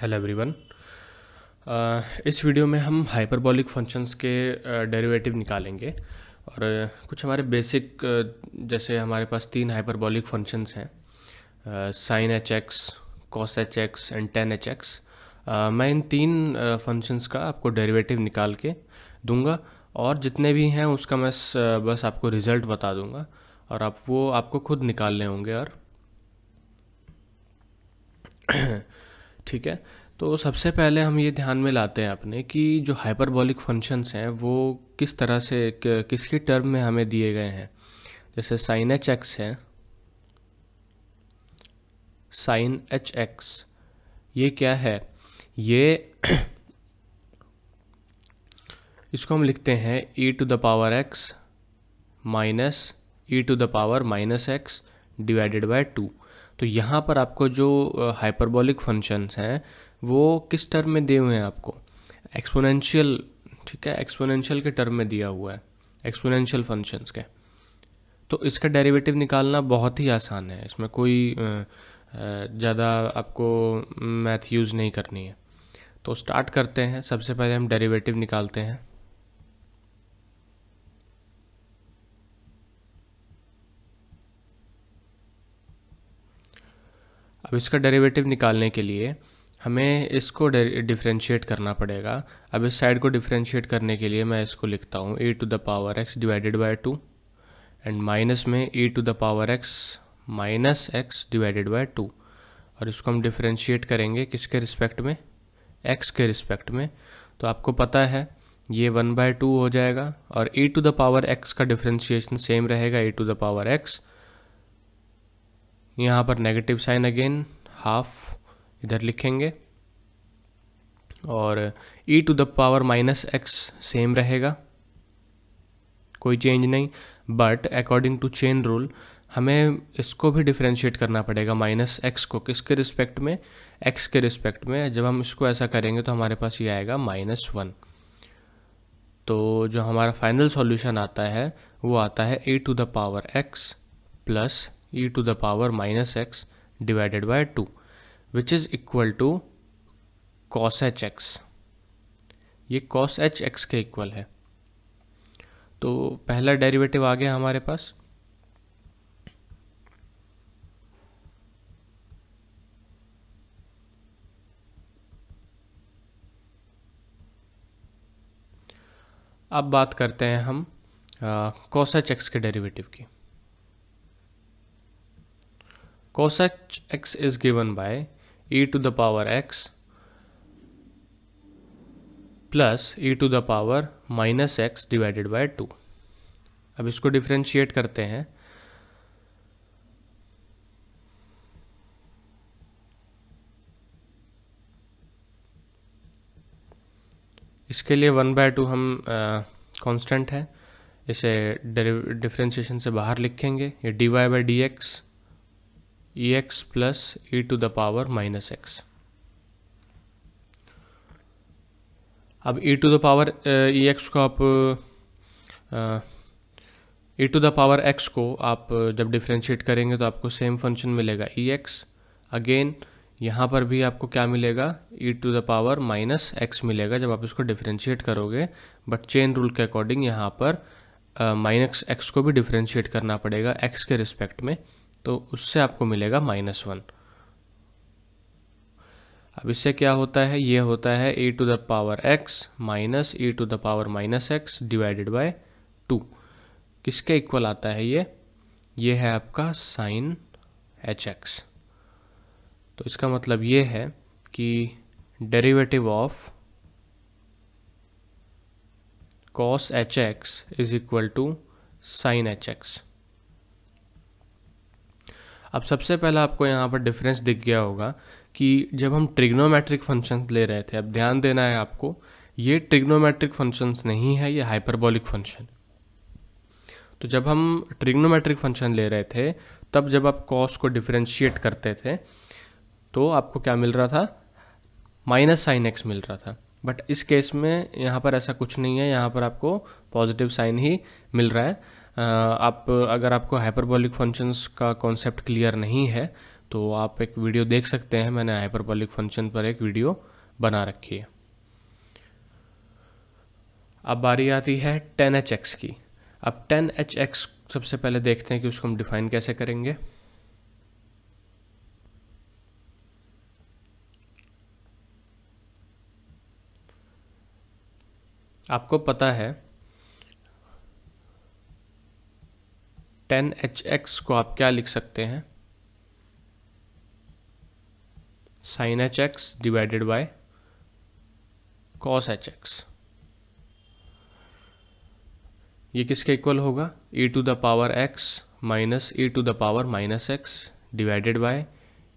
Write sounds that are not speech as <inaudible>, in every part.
hello everyone इस video में हम हाइपरबॉलिक फंक्शंस के डेरिवेटिव निकालेंगे और कुछ हमारे बेसिक जैसे हमारे पास तीन हाइपरबॉलिक फंक्शंस हैं sine h x cos h x and tan h x मैं इन तीन फंक्शंस का आपको डेरिवेटिव निकाल के दूंगा और जितने भी हैं उसका मैं बस आपको रिज़ल्ट बता दूंगा और आप वो आपको खुद निकालने होंगे और ठीक है तो सबसे पहले हम ये ध्यान में लाते हैं अपने कि जो हाइपरबॉलिक फंक्शंस हैं वो किस तरह से किसके टर्म में हमें दिए गए हैं जैसे साइन एच एक्स है साइन एच एक्स ये क्या है ये <clears throat> इसको हम लिखते हैं e to the power x minus e to the power minus x divided by two तो यहाँ पर आपको जो हाइपरबॉलिक फंक्शंस हैं वो किस टर्म में दिए हुए हैं आपको एक्सपोनेंशियल ठीक है एक्सपोनेंशियल के टर्म में दिया हुआ है एक्सपोनेंशियल फंक्शंस के तो इसका डेरिवेटिव निकालना बहुत ही आसान है इसमें कोई ज़्यादा आपको मैथ यूज़ नहीं करनी है तो स्टार्ट करते हैं सबसे पहले हम डेरिवेटिव निकालते हैं अब इसका डेरिवेटिव निकालने के लिए हमें इसको डिफ्रेंशिएट करना पड़ेगा अब इस साइड को डिफ्रेंशिएट करने के लिए मैं इसको लिखता हूँ e to the power x divided by two and minus में e to the power x minus x divided by two और इसको हम डिफ्रेंशिएट करेंगे किसके रिस्पेक्ट में एक्स के रिस्पेक्ट में तो आपको पता है ये वन बाय टू हो जाएगा और e to the power x का डिफ्रेंशिएशन सेम रहेगा e to the power x यहाँ पर नेगेटिव साइन अगेन हाफ इधर लिखेंगे और e to the power minus x same रहेगा कोई चेंज नहीं but according to chain rule हमें इसको भी डिफ्रेंशिएट करना पड़ेगा माइनस एक्स को किसके रिस्पेक्ट में एक्स के रिस्पेक्ट में जब हम इसको ऐसा करेंगे तो हमारे पास ये आएगा माइनस वन तो जो हमारा फाइनल सॉल्यूशन आता है वो आता है e to the power x plus e to the power minus x divided by 2 which is equal to cos h x ये cos एच एक्स के इक्वल है तो पहला डेरिवेटिव आ गया हमारे पास अब बात करते हैं हम कॉस एच एक्स के डेरिवेटिव की cos h x is given by e to the power x plus e to the power minus x divided by two अब इसको डिफ्रेंशिएट करते हैं इसके लिए वन बाय टू हम कांस्टेंट है इसे डिफ्रेंशिएशन से बाहर लिखेंगे ये d y by d x e x plus e to the power minus x अब e to the power e x को आप e to the power x को आप uh, जब डिफ्रेंशिएट करेंगे तो आपको सेम फंक्शन मिलेगा ई एक्स अगेन यहाँ पर भी आपको क्या मिलेगा e to the power minus x मिलेगा जब आप इसको डिफ्रेंशिएट करोगे बट चेन रूल के अकॉर्डिंग यहाँ पर माइनस uh, एक्स को भी डिफ्रेंशिएट करना पड़ेगा एक्स के रिस्पेक्ट में तो उससे आपको मिलेगा माइनस वन अब इससे क्या होता है ये होता है e to the power x minus e to the power minus x divided by two किसके इक्वल आता है ये ये है आपका साइन एच एक्स तो इसका मतलब ये है कि derivative of cos h x is equal to sine h x अब सबसे पहला आपको यहाँ पर डिफरेंस दिख गया होगा कि जब हम ट्रिग्नोमेट्रिक फंक्शन ले रहे थे अब ध्यान देना है आपको ये ट्रिग्नोमेट्रिक फंक्शंस नहीं है ये हाइपरबॉलिक फंक्शन तो जब हम ट्रिग्नोमेट्रिक फंक्शन ले रहे थे तब जब आप कॉस को डिफ्रेंशिएट करते थे तो आपको क्या मिल रहा था माइनस साइन एक्स मिल रहा था बट इस केस में यहाँ पर ऐसा कुछ नहीं है यहाँ पर आपको पॉजिटिव साइन ही मिल रहा है आप अगर आपको हाइपरबॉलिक फंक्शंस का कॉन्सेप्ट क्लियर नहीं है तो आप एक वीडियो देख सकते हैं मैंने हाइपरबॉलिक फंक्शन पर एक वीडियो बना रखी है अब बारी आती है टेन एच एक्स की अब टेन एच एक्स सबसे पहले देखते हैं कि उसको हम डिफाइन कैसे करेंगे आपको पता है टेन एच एक्स को आप क्या लिख सकते हैं sine h x divided by cos h x ये किसके इक्वल होगा e to the power x minus e to the power minus x divided by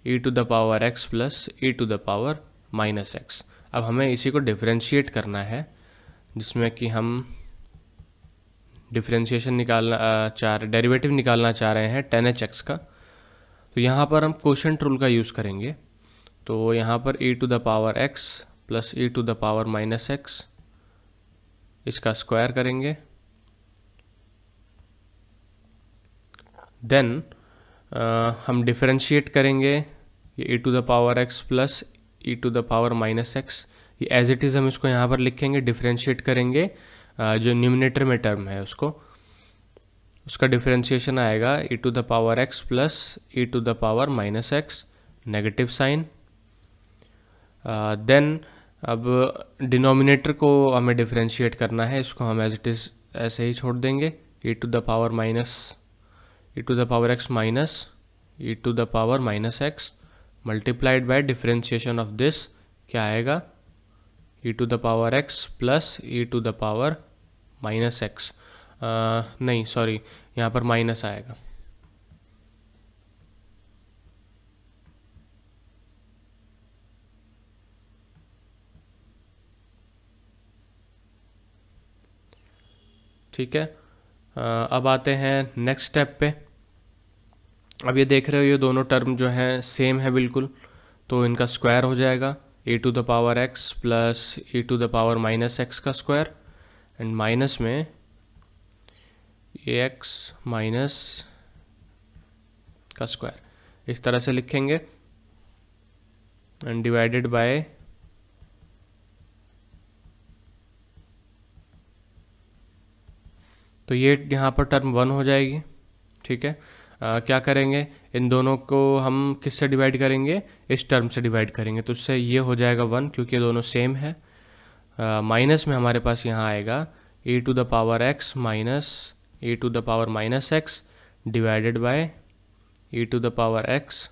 e to the power x plus e to the power minus x अब हमें इसी को differentiate करना है जिसमें कि हम डिफ्रेंशिएशन निकालना चाह रहे डेरिवेटिव निकालना चाह रहे हैं टेन एच एक्स का तो यहाँ पर हम क्वेश्चन रूल का यूज़ करेंगे तो यहाँ पर e to the power x plus e to the power minus x इसका स्क्वायर करेंगे देन uh, हम डिफ्रेंशिएट करेंगे ये e to the power x plus e to the power minus x ये एज इट इज़ हम इसको यहाँ पर लिखेंगे डिफ्रेंशिएट करेंगे जो न्यूमिनेटर में टर्म है उसको उसका डिफ्रेंशिएशन आएगा e to the power x plus e to the power minus x negative sine then अब डिनोमिनेटर को हमें डिफ्रेंशिएट करना है इसको हम एज इट इज़ ऐसे ही छोड़ देंगे e to the power minus e to the power x minus e to the power minus x multiplied by differentiation of this क्या आएगा e to the power x plus e to the power minus x नहीं sorry यहाँ पर minus आएगा ठीक है आ, अब आते हैं नेक्स्ट स्टेप पे अब ये देख रहे हो ये दोनों टर्म जो हैं सेम है बिल्कुल तो इनका स्क्वायर हो जाएगा e to the power x plus e to the power minus x का स्क्वायर एंड माइनस में एक्स माइनस का स्क्वायर इस तरह से लिखेंगे एंड डिवाइडेड बाय तो ये यहाँ पर टर्म वन हो जाएगी ठीक है आ, क्या करेंगे इन दोनों को हम किससे डिवाइड करेंगे इस टर्म से डिवाइड करेंगे तो उससे ये हो जाएगा वन क्योंकि ये दोनों सेम है माइनस में हमारे पास यहाँ आएगा e to the power x minus e to the power minus x divided by e to the power x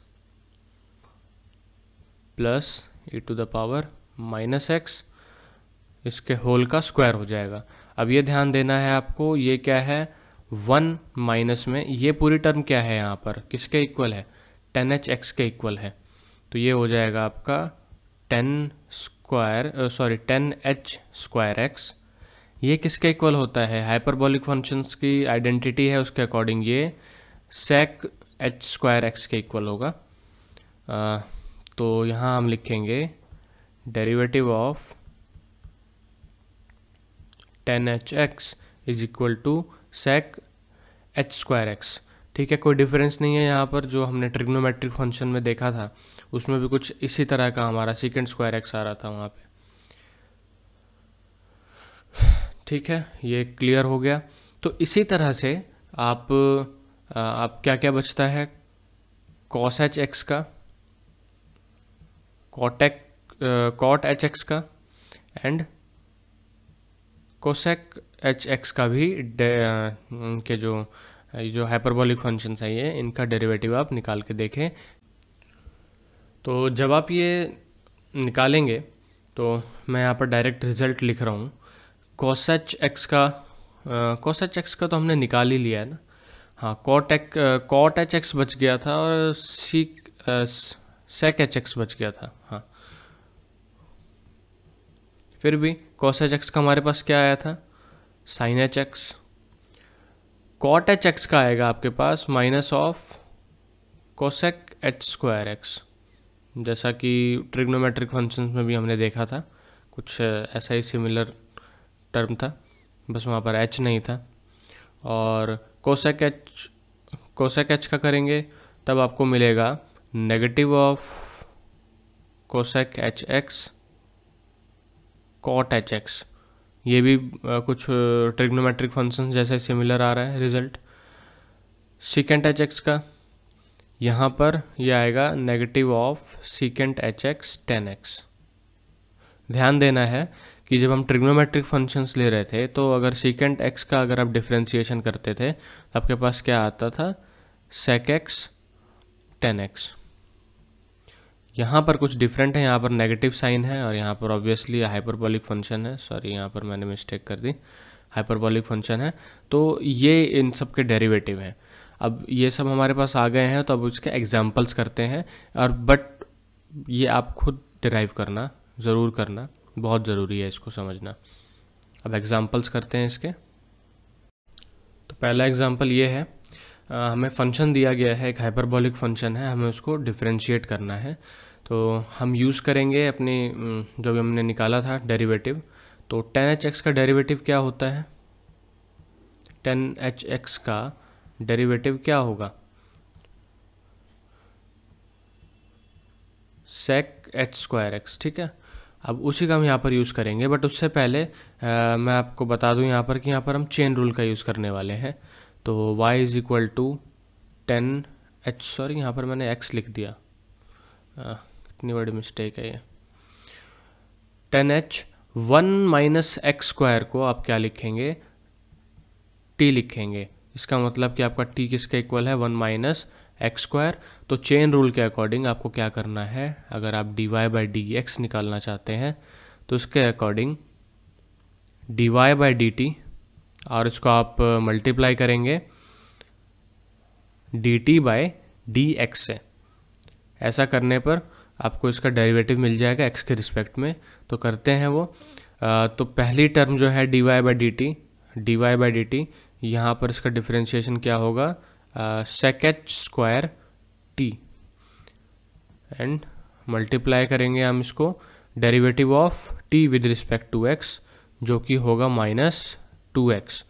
plus e to the power minus x इसके होल का स्क्वायर हो जाएगा अब ये ध्यान देना है आपको ये क्या है वन माइनस में ये पूरी टर्म क्या है यहाँ पर किसके इक्वल है टेन एच एक्स के इक्वल है तो ये हो जाएगा आपका tan square sorry tan h square x ये किसके इक्वल होता है हाइपरबॉलिक फंक्शंस की आइडेंटिटी है उसके अकॉर्डिंग ये सेक एच स्क्वायर एक्स के इक्वल होगा तो यहाँ हम लिखेंगे derivative of tan h x is equal to sec h square x ठीक है कोई डिफरेंस नहीं है यहाँ पर जो हमने ट्रिग्नोमेट्रिक फंक्शन में देखा था उसमें भी कुछ इसी तरह का हमारा सिकेंड स्क्वायर एक्स आ रहा था वहाँ पे ठीक है ये क्लियर हो गया तो इसी तरह से आप आप क्या क्या बचता है कॉस एच एक्स का कॉटेक कॉट एच एक्स का एंड कोसेक एच एक्स का भी के जो जो हाइपरबॉलिक फंक्शन है ये इनका डेरिवेटिव आप निकाल के देखें तो जब आप ये निकालेंगे तो मैं यहाँ पर डायरेक्ट रिजल्ट लिख रहा हूँ कॉसच एक्स का कॉसच एक्स का तो हमने निकाल ही लिया है ना हाँ कॉट एक् कॉट एच एक्स बच गया था और सी सेक एच एक्स बच गया था हाँ फिर भी कॉस एच एक्स का हमारे पास क्या आया था sine h x cot h x का आएगा आपके पास minus of cosec h square x जैसा कि ट्रिग्नोमेट्रिक फंक्शंस में भी हमने देखा था कुछ ऐसा ही सिमिलर टर्म था बस वहाँ पर एच नहीं था और कोसेक एच कोसेक एच का करेंगे तब आपको मिलेगा negative of cosec h x cot h x ये भी कुछ ट्रिग्नोमेट्रिक फंक्शन जैसे सिमिलर आ रहा है रिजल्ट सिकेंट एच एक्स का यहाँ पर ये यह आएगा negative of secant h x tan x ध्यान देना है कि जब हम ट्रिग्नोमेट्रिक फंक्शंस ले रहे थे तो अगर सीकेंट एक्स का अगर आप डिफ्रेंसीशन करते थे तो आपके पास क्या आता था सेक एक्स टेन एक्स यहाँ पर कुछ डिफरेंट है यहाँ पर नेगेटिव साइन है और यहाँ पर ऑब्वियसली हाइपरबॉलिक फंक्शन है सॉरी यहाँ पर मैंने मिस्टेक कर दी हाइपरबॉलिक फंक्शन है तो ये इन सब के डेरिवेटिव हैं अब ये सब हमारे पास आ गए हैं तो अब उसके एग्जाम्पल्स करते हैं और बट ये आप खुद डिराइव करना ज़रूर करना बहुत ज़रूरी है इसको समझना अब एग्ज़ाम्पल्स करते हैं इसके तो पहला एग्ज़ाम्पल ये है आ, हमें फंक्शन दिया गया है एक हाइपरबॉलिक फंक्शन है हमें उसको डिफ्रेंशिएट करना है तो हम यूज़ करेंगे अपने भी हमने निकाला था डेरिवेटिव तो टेन एच एक्स का डेरिवेटिव क्या होता है टेन एच एक्स का डेरिवेटिव क्या होगा सेक एच स्क्वायर एक्स ठीक है अब उसी का हम यहाँ पर यूज़ करेंगे बट उससे पहले आ, मैं आपको बता दूँ यहाँ पर कि यहाँ पर हम चेन रूल का यूज़ करने वाले हैं तो y is equal to tan h sorry यहाँ पर मैंने x लिख दिया आ, कितनी बड़ी मिस्टेक है ये tan h one minus x square को आप क्या लिखेंगे t लिखेंगे इसका मतलब कि आपका टी किसका इक्वल है वन माइनस एक्स स्क्वायर तो चेन रूल के अकॉर्डिंग आपको क्या करना है अगर आप d y by d x निकालना चाहते हैं तो उसके according d y by d t और इसको आप मल्टीप्लाई करेंगे d t by d x से ऐसा करने पर आपको इसका डेरिवेटिव मिल जाएगा एक्स के रिस्पेक्ट में तो करते हैं वो आ, तो पहली टर्म जो है d y by d t d y by d t यहाँ पर इसका डिफ्रेंशिएशन क्या होगा सेकेच स्क्वायर टी एंड मल्टीप्लाई करेंगे हम इसको derivative of t with respect to x जो कि होगा माइनस टू एक्स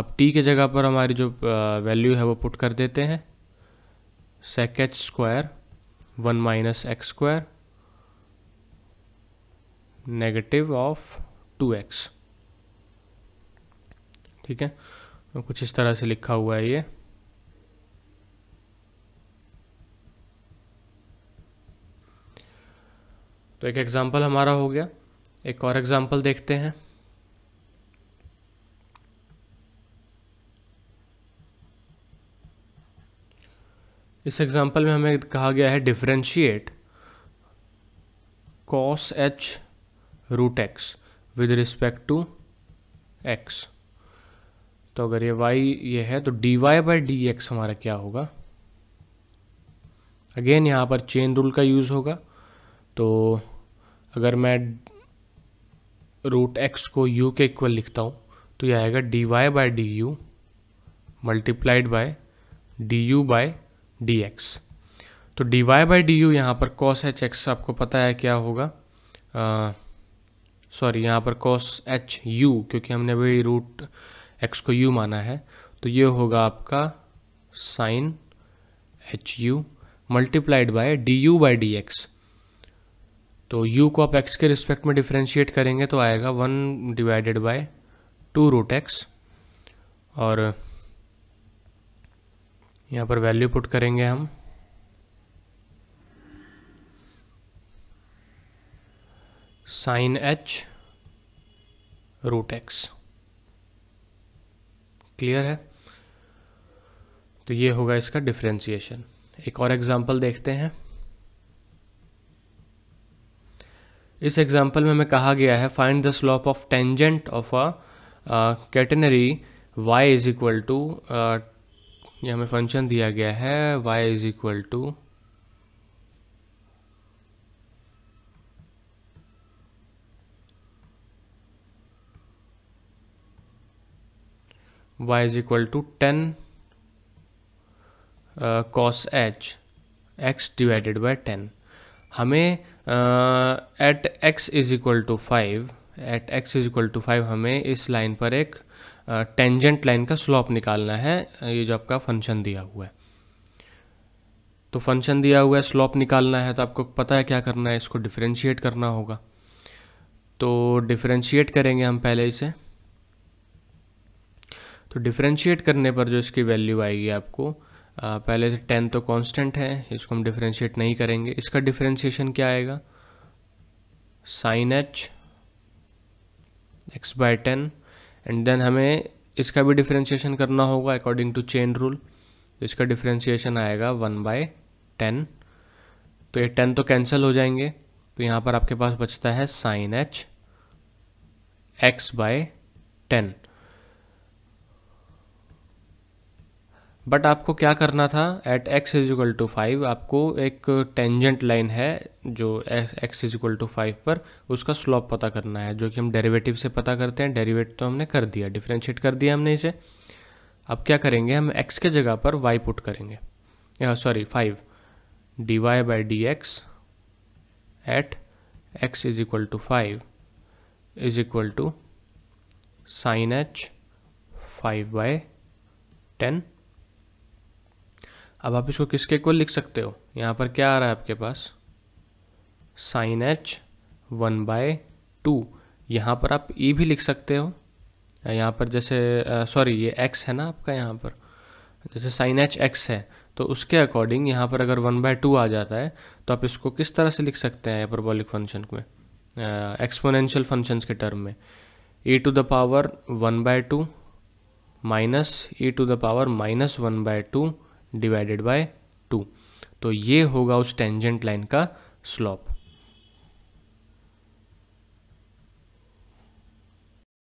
अब टी के जगह पर हमारी जो वैल्यू है वो पुट कर देते हैं सेकेच square one minus x square negative of two x ठीक है तो कुछ इस तरह से लिखा हुआ है ये तो एक एग्ज़ाम्पल हमारा हो गया एक और एग्ज़ाम्पल देखते हैं इस एग्ज़ाम्पल में हमें कहा गया है differentiate cos h root x with respect to x तो अगर ये y ये है तो d y by d x हमारा क्या होगा अगेन यहाँ पर चेन रूल का यूज़ होगा तो अगर मैं रूट एक्स को u के इक्वल लिखता हूँ तो यह आएगा d y by d u multiplied by d u by d x तो d y by d u यहाँ पर कॉस एच एक्स आपको पता है क्या होगा सॉरी यहाँ पर कॉस एच यू क्योंकि हमने अभी रूट एक्स को यू माना है तो ये होगा आपका sine h u multiplied by d u by d x तो यू को आप एक्स के रिस्पेक्ट में डिफ्रेंशिएट करेंगे तो आएगा one divided by two root x और यहाँ पर वैल्यू पुट करेंगे हम sine h root x clear है तो ये होगा इसका डिफ्रेंसीशन एक और एग्जाम्पल देखते हैं इस एग्जाम्पल में हमें कहा गया है find the slope of tangent of a catenary y is equal to ये हमें फंक्शन दिया गया है y is equal to y is equal to 10 uh, cos h x divided by 10 हमें at uh, x is equal to five at x is equal to five हमें इस line पर एक टेंजेंट uh, लाइन का slope निकालना है ये जो आपका फंक्शन दिया हुआ है तो फंक्शन दिया हुआ है स्लोप निकालना है तो आपको पता है क्या करना है इसको डिफ्रेंशिएट करना होगा तो डिफ्रेंशिएट करेंगे हम पहले इसे तो डिफ्रेंशिएट करने पर जो इसकी वैल्यू आएगी आपको आ, पहले टेन तो कांस्टेंट तो है इसको हम डिफ्रेंशिएट नहीं करेंगे इसका डिफ्रेंशिएशन क्या आएगा sine h x by ten and then हमें इसका भी डिफ्रेंशिएशन करना होगा अकॉर्डिंग टू चेन रूल इसका डिफ्रेंशिएशन आएगा वन बाय टेन तो ये टेन तो कैंसिल हो जाएंगे तो यहाँ पर आपके पास बचता है sine h x by ten but आपको क्या करना था at x is equal to five आपको एक टेंजेंट लाइन है जो एक्स इजिकल टू फाइव पर उसका स्लॉप पता करना है जो कि हम डेरिवेटिव से पता करते हैं डेरिवेट तो हमने कर दिया डिफ्रेंशिएट कर दिया हमने इसे अब क्या करेंगे हम एक्स के जगह पर वाई पुट करेंगे sorry five d y by d x at x is equal to five is equal to sine h five by ten अब आप इसको किसके को लिख सकते हो यहाँ पर क्या आ रहा है आपके पास sine h one by two यहाँ पर आप ई e भी लिख सकते हो यहाँ पर जैसे सॉरी ये एक्स है ना आपका यहाँ पर जैसे साइन एच एक्स है तो उसके अकॉर्डिंग यहाँ पर अगर वन बाय टू आ जाता है तो आप इसको किस तरह से लिख सकते हैं प्रबोलिक फंक्शन में एक्सपोनेंशियल फंक्शंस के टर्म में e to the power one by two minus e to the power minus one by two divided by two तो ये होगा उस टेंजेंट लाइन का स्लोप